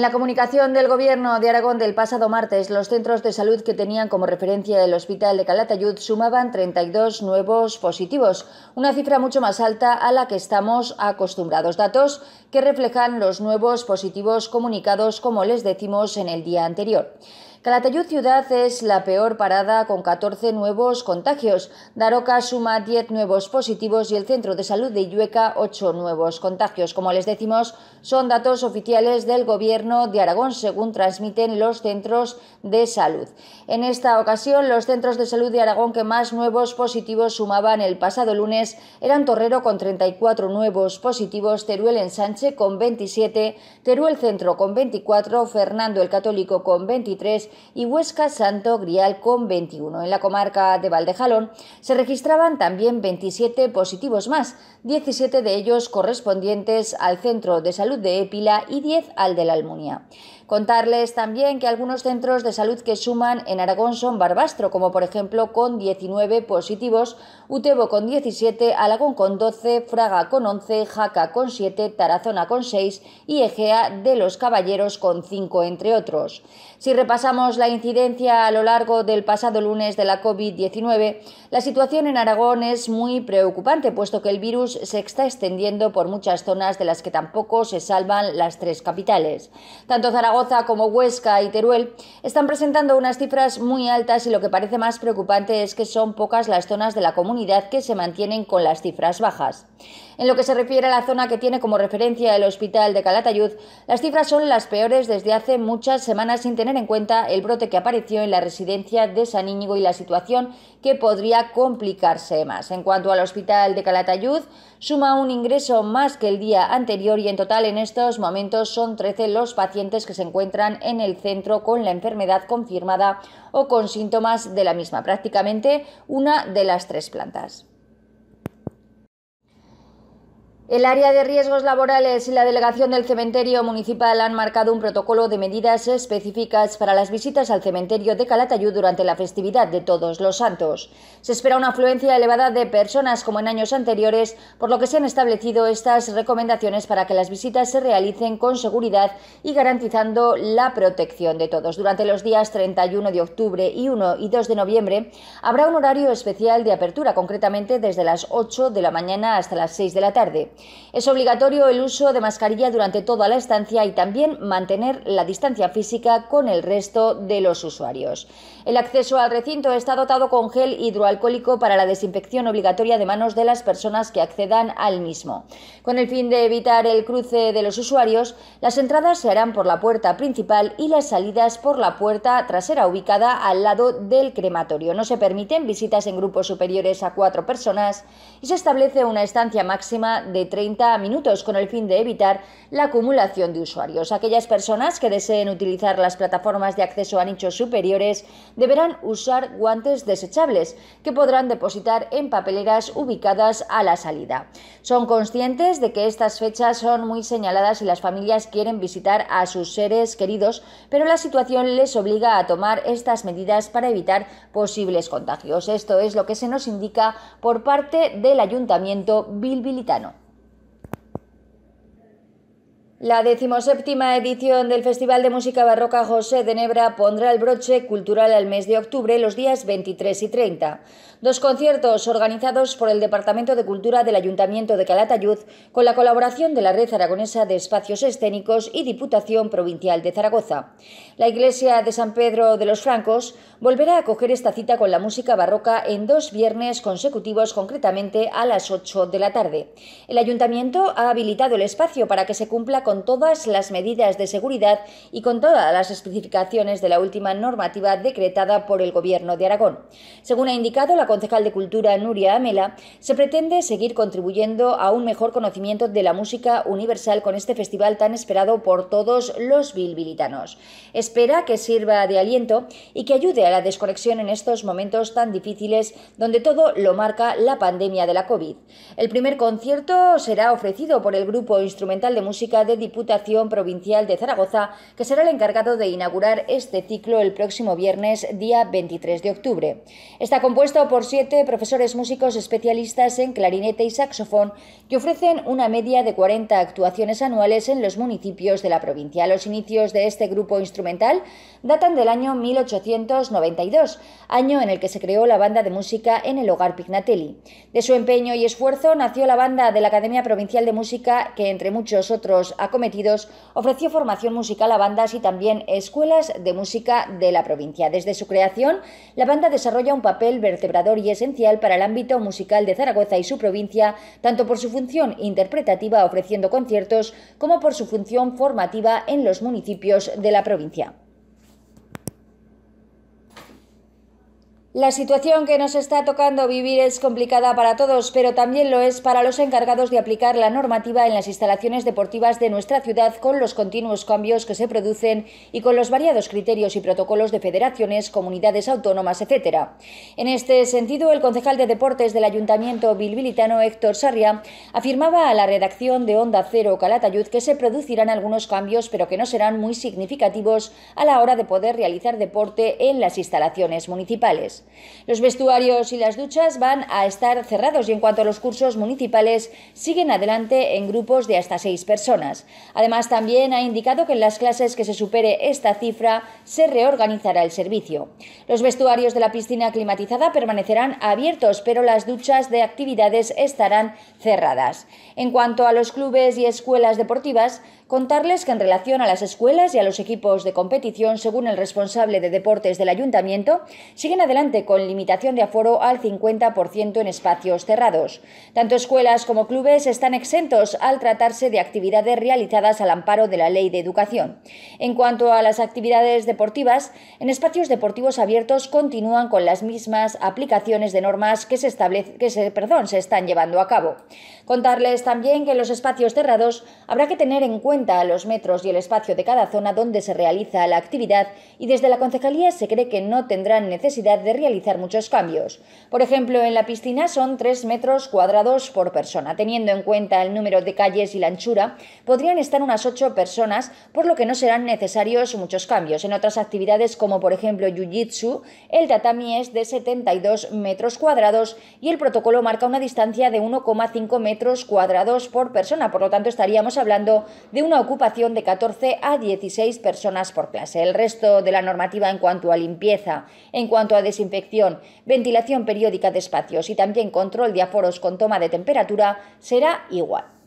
En la comunicación del Gobierno de Aragón del pasado martes, los centros de salud que tenían como referencia el Hospital de Calatayud sumaban 32 nuevos positivos, una cifra mucho más alta a la que estamos acostumbrados. Datos que reflejan los nuevos positivos comunicados, como les decimos, en el día anterior. Calatayud Ciudad es la peor parada con 14 nuevos contagios. Daroca suma 10 nuevos positivos y el Centro de Salud de Yueca 8 nuevos contagios. Como les decimos, son datos oficiales del Gobierno de Aragón, según transmiten los centros de salud. En esta ocasión, los centros de salud de Aragón que más nuevos positivos sumaban el pasado lunes eran Torrero con 34 nuevos positivos, Teruel en Sánchez con 27, Teruel Centro con 24, Fernando el Católico con 23 y Huesca Santo Grial con 21. En la comarca de Valdejalón se registraban también 27 positivos más, 17 de ellos correspondientes al Centro de Salud de Épila y 10 al de la Almunia. Contarles también que algunos centros de salud que suman en Aragón son Barbastro, como por ejemplo con 19 positivos, Utebo con 17, Alagón con 12, Fraga con 11, Jaca con 7, Tarazona con 6 y Egea de los Caballeros con 5, entre otros. Si repasamos la incidencia a lo largo del pasado lunes de la COVID-19, la situación en Aragón es muy preocupante, puesto que el virus se está extendiendo por muchas zonas de las que tampoco se salvan las tres capitales. Tanto Zaragoza como Huesca y Teruel están presentando unas cifras muy altas y lo que parece más preocupante es que son pocas las zonas de la comunidad que se mantienen con las cifras bajas. En lo que se refiere a la zona que tiene como referencia el Hospital de Calatayud, las cifras son las peores desde hace muchas semanas sin tener en cuenta el brote que apareció en la residencia de San Íñigo y la situación que podría complicarse más. En cuanto al Hospital de Calatayud, suma un ingreso más que el día anterior y en total en estos momentos son 13 los pacientes que se encuentran en el centro con la enfermedad confirmada o con síntomas de la misma, prácticamente una de las tres plantas. El área de riesgos laborales y la delegación del cementerio municipal han marcado un protocolo de medidas específicas para las visitas al cementerio de Calatayud durante la festividad de Todos los Santos. Se espera una afluencia elevada de personas como en años anteriores, por lo que se han establecido estas recomendaciones para que las visitas se realicen con seguridad y garantizando la protección de todos. Durante los días 31 de octubre y 1 y 2 de noviembre habrá un horario especial de apertura, concretamente desde las 8 de la mañana hasta las 6 de la tarde. Es obligatorio el uso de mascarilla durante toda la estancia y también mantener la distancia física con el resto de los usuarios. El acceso al recinto está dotado con gel hidroalcohólico para la desinfección obligatoria de manos de las personas que accedan al mismo. Con el fin de evitar el cruce de los usuarios, las entradas se harán por la puerta principal y las salidas por la puerta trasera ubicada al lado del crematorio. No se permiten visitas en grupos superiores a cuatro personas y se establece una estancia máxima de 30 minutos con el fin de evitar la acumulación de usuarios. Aquellas personas que deseen utilizar las plataformas de acceso a nichos superiores deberán usar guantes desechables que podrán depositar en papeleras ubicadas a la salida. Son conscientes de que estas fechas son muy señaladas y las familias quieren visitar a sus seres queridos, pero la situación les obliga a tomar estas medidas para evitar posibles contagios. Esto es lo que se nos indica por parte del Ayuntamiento bilbilitano. La decimoséptima edición del Festival de Música Barroca José de Nebra pondrá el broche cultural al mes de octubre, los días 23 y 30. Dos conciertos organizados por el Departamento de Cultura del Ayuntamiento de Calatayud, con la colaboración de la Red Aragonesa de Espacios Escénicos y Diputación Provincial de Zaragoza. La Iglesia de San Pedro de los Francos volverá a acoger esta cita con la música barroca en dos viernes consecutivos, concretamente a las 8 de la tarde. El Ayuntamiento ha habilitado el espacio para que se cumpla con con todas las medidas de seguridad y con todas las especificaciones de la última normativa decretada por el Gobierno de Aragón. Según ha indicado la concejal de Cultura Nuria Amela, se pretende seguir contribuyendo a un mejor conocimiento de la música universal con este festival tan esperado por todos los bilbilitanos. Espera que sirva de aliento y que ayude a la desconexión en estos momentos tan difíciles donde todo lo marca la pandemia de la COVID. El primer concierto será ofrecido por el grupo instrumental de música de Diputación Provincial de Zaragoza, que será el encargado de inaugurar este ciclo el próximo viernes, día 23 de octubre. Está compuesto por siete profesores músicos especialistas en clarinete y saxofón que ofrecen una media de 40 actuaciones anuales en los municipios de la provincia. Los inicios de este grupo instrumental datan del año 1892, año en el que se creó la banda de música en el hogar Pignatelli. De su empeño y esfuerzo nació la banda de la Academia Provincial de Música, que entre muchos otros acometidos, ofreció formación musical a bandas y también escuelas de música de la provincia. Desde su creación, la banda desarrolla un papel vertebrador y esencial para el ámbito musical de Zaragoza y su provincia, tanto por su función interpretativa ofreciendo conciertos como por su función formativa en los municipios de la provincia. La situación que nos está tocando vivir es complicada para todos, pero también lo es para los encargados de aplicar la normativa en las instalaciones deportivas de nuestra ciudad con los continuos cambios que se producen y con los variados criterios y protocolos de federaciones, comunidades autónomas, etc. En este sentido, el concejal de deportes del Ayuntamiento bilbilitano Héctor Sarria afirmaba a la redacción de Onda Cero Calatayud que se producirán algunos cambios, pero que no serán muy significativos a la hora de poder realizar deporte en las instalaciones municipales. Los vestuarios y las duchas van a estar cerrados y en cuanto a los cursos municipales, siguen adelante en grupos de hasta seis personas. Además, también ha indicado que en las clases que se supere esta cifra se reorganizará el servicio. Los vestuarios de la piscina climatizada permanecerán abiertos, pero las duchas de actividades estarán cerradas. En cuanto a los clubes y escuelas deportivas, Contarles que en relación a las escuelas y a los equipos de competición, según el responsable de deportes del ayuntamiento, siguen adelante con limitación de aforo al 50% en espacios cerrados. Tanto escuelas como clubes están exentos al tratarse de actividades realizadas al amparo de la Ley de Educación. En cuanto a las actividades deportivas, en espacios deportivos abiertos continúan con las mismas aplicaciones de normas que se, que se, perdón, se están llevando a cabo. Contarles también que en los espacios cerrados habrá que tener en cuenta a los metros y el espacio de cada zona donde se realiza la actividad y desde la concejalía se cree que no tendrán necesidad de realizar muchos cambios. Por ejemplo, en la piscina son 3 metros cuadrados por persona. Teniendo en cuenta el número de calles y la anchura, podrían estar unas 8 personas, por lo que no serán necesarios muchos cambios. En otras actividades como por ejemplo Jiu-Jitsu, el tatami es de 72 metros cuadrados y el protocolo marca una distancia de 1,5 metros cuadrados por persona. Por lo tanto, estaríamos hablando de un una ocupación de 14 a 16 personas por clase. El resto de la normativa en cuanto a limpieza, en cuanto a desinfección, ventilación periódica de espacios y también control de aforos con toma de temperatura será igual.